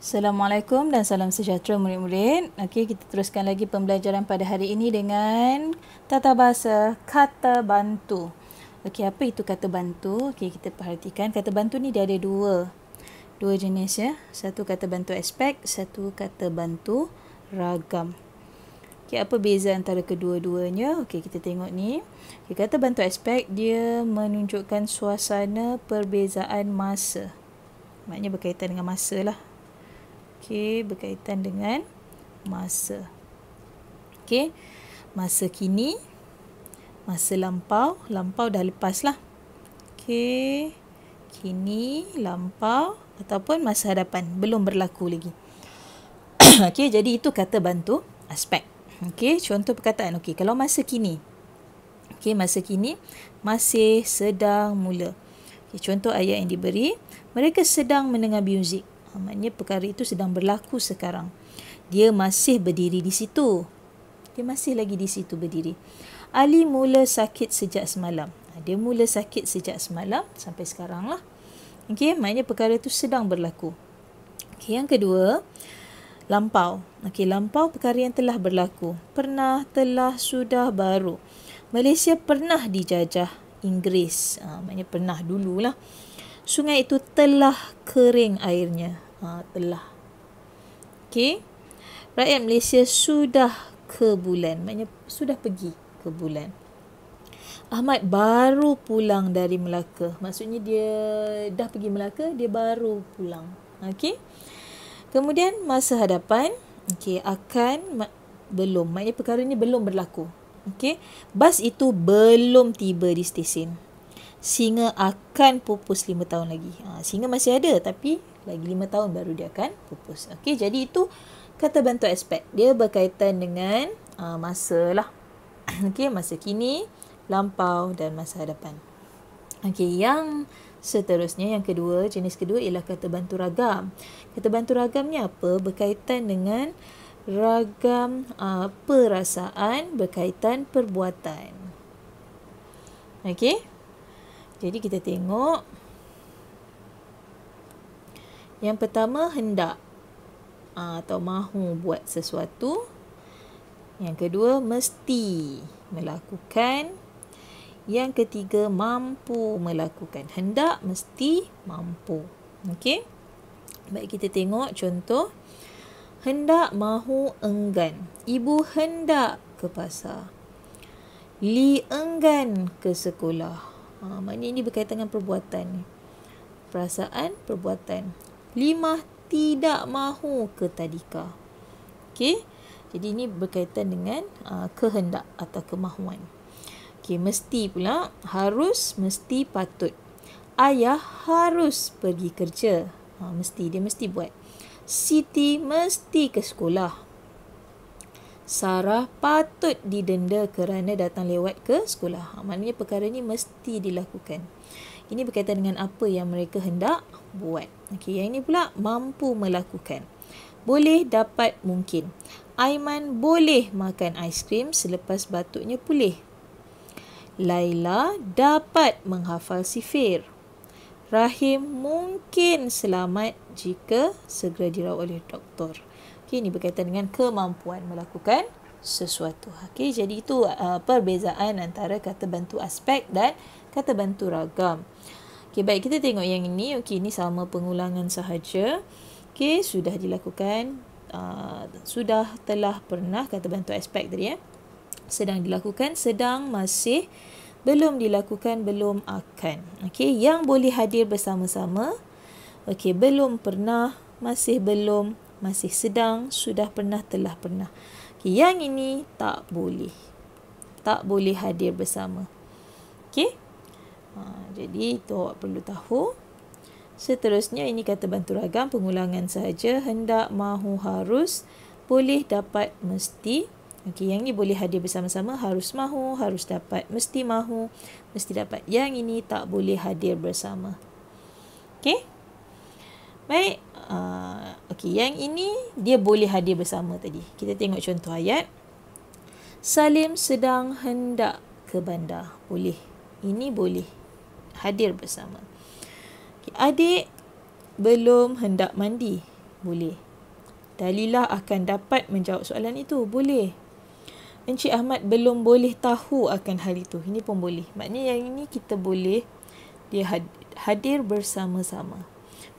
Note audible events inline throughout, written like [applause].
Assalamualaikum dan salam sejahtera murid-murid. Okey, kita teruskan lagi pembelajaran pada hari ini dengan tata bahasa kata bantu. Okey, apa itu kata bantu? Okey, kita perhatikan kata bantu ni dia ada dua. Dua jenis ya. Satu kata bantu aspek, satu kata bantu ragam. Okey, apa beza antara kedua-duanya? Okey, kita tengok ni. Okay, kata bantu aspek dia menunjukkan suasana perbezaan masa. Maknanya berkaitan dengan masa lah okey berkaitan dengan masa okey masa kini masa lampau lampau dah lepas lah okey kini lampau ataupun masa hadapan belum berlaku lagi [coughs] okey jadi itu kata bantu aspek okey contoh perkataan okey kalau masa kini okey masa kini masih sedang mula okey contoh ayat yang diberi mereka sedang mendengar muzik maknanya perkara itu sedang berlaku sekarang dia masih berdiri di situ dia masih lagi di situ berdiri Ali mula sakit sejak semalam ha, dia mula sakit sejak semalam sampai sekarang lah okay, maknanya perkara itu sedang berlaku okay, yang kedua lampau okay, lampau perkara yang telah berlaku pernah, telah, sudah, baru Malaysia pernah dijajah Inggeris ha, maknanya pernah dululah lah sungai itu telah kering airnya. Ha, telah. Okey. Rakyat Malaysia sudah ke bulan. maksudnya sudah pergi ke bulan. Ahmad baru pulang dari Melaka. Maksudnya dia dah pergi Melaka, dia baru pulang. Okey. Kemudian masa hadapan, okey, akan ma- belum. maksudnya perkara ini belum berlaku. Okey. Bas itu belum tiba di stesen singa akan pupus 5 tahun lagi. Ha, singa masih ada tapi lagi 5 tahun baru dia akan pupus. Okey, jadi itu kata bantu aspek. Dia berkaitan dengan uh, masa lah. [clears throat] Okey, masa kini, lampau dan masa hadapan. Okey, yang seterusnya, yang kedua, jenis kedua ialah kata bantu ragam. Kata bantu ragam ni apa? Berkaitan dengan ragam uh, perasaan berkaitan perbuatan. Okey, jadi kita tengok Yang pertama hendak ah, Atau mahu buat sesuatu Yang kedua mesti melakukan Yang ketiga mampu melakukan Hendak mesti mampu Okey Baik kita tengok contoh Hendak mahu enggan Ibu hendak ke pasar Li enggan ke sekolah ha, maknanya ini berkaitan dengan perbuatan perasaan perbuatan lima tidak mahu ke tadika okay jadi ini berkaitan dengan uh, kehendak atau kemahuan okay mesti pula harus mesti patut ayah harus pergi kerja ha, mesti dia mesti buat siti mesti ke sekolah Sarah patut didenda kerana datang lewat ke sekolah. Ha, maknanya perkara ni mesti dilakukan. Ini berkaitan dengan apa yang mereka hendak buat. Okey, yang ini pula mampu melakukan. Boleh dapat mungkin. Aiman boleh makan aiskrim selepas batuknya pulih. Laila dapat menghafal sifir. Rahim mungkin selamat jika segera dirawat oleh doktor. Okey, ini berkaitan dengan kemampuan melakukan sesuatu. Okey, jadi itu uh, perbezaan antara kata bantu aspek dan kata bantu ragam. Okey, baik kita tengok yang ini. Okey, ini sama pengulangan sahaja. Okey, sudah dilakukan uh, sudah telah pernah kata bantu aspek tadi ya. Sedang dilakukan, sedang masih belum dilakukan, belum akan. Okey, yang boleh hadir bersama-sama. Okey, belum pernah, masih belum, masih sedang, sudah pernah, telah pernah. Okay, yang ini tak boleh. Tak boleh hadir bersama. Okay? Ha, jadi, itu awak perlu tahu. Seterusnya, ini kata bantu ragam, pengulangan saja Hendak, mahu, harus, boleh, dapat, mesti. Okay, yang ini boleh hadir bersama-sama. Harus mahu, harus dapat, mesti mahu, mesti dapat. Yang ini tak boleh hadir bersama. Okay? Baik. Uh, okey yang ini dia boleh hadir bersama tadi kita tengok contoh ayat Salim sedang hendak ke bandar boleh ini boleh hadir bersama okay, adik belum hendak mandi boleh Dalilah akan dapat menjawab soalan itu boleh Encik Ahmad belum boleh tahu akan hal itu ini pun boleh maknanya yang ini kita boleh dia hadir bersama-sama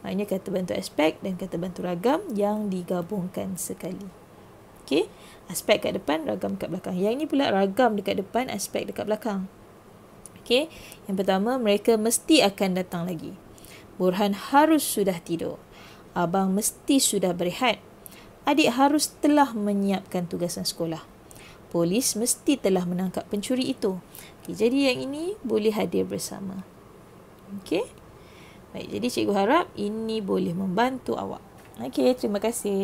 Maknanya kata bantu aspek dan kata bantu ragam yang digabungkan sekali. Okey, aspek kat depan, ragam kat belakang. Yang ini pula ragam dekat depan, aspek dekat belakang. Okey, yang pertama mereka mesti akan datang lagi. Burhan harus sudah tidur. Abang mesti sudah berehat. Adik harus telah menyiapkan tugasan sekolah. Polis mesti telah menangkap pencuri itu. Okay, jadi yang ini boleh hadir bersama. Okey. Baik, jadi cikgu harap ini boleh membantu awak. Okey, terima kasih.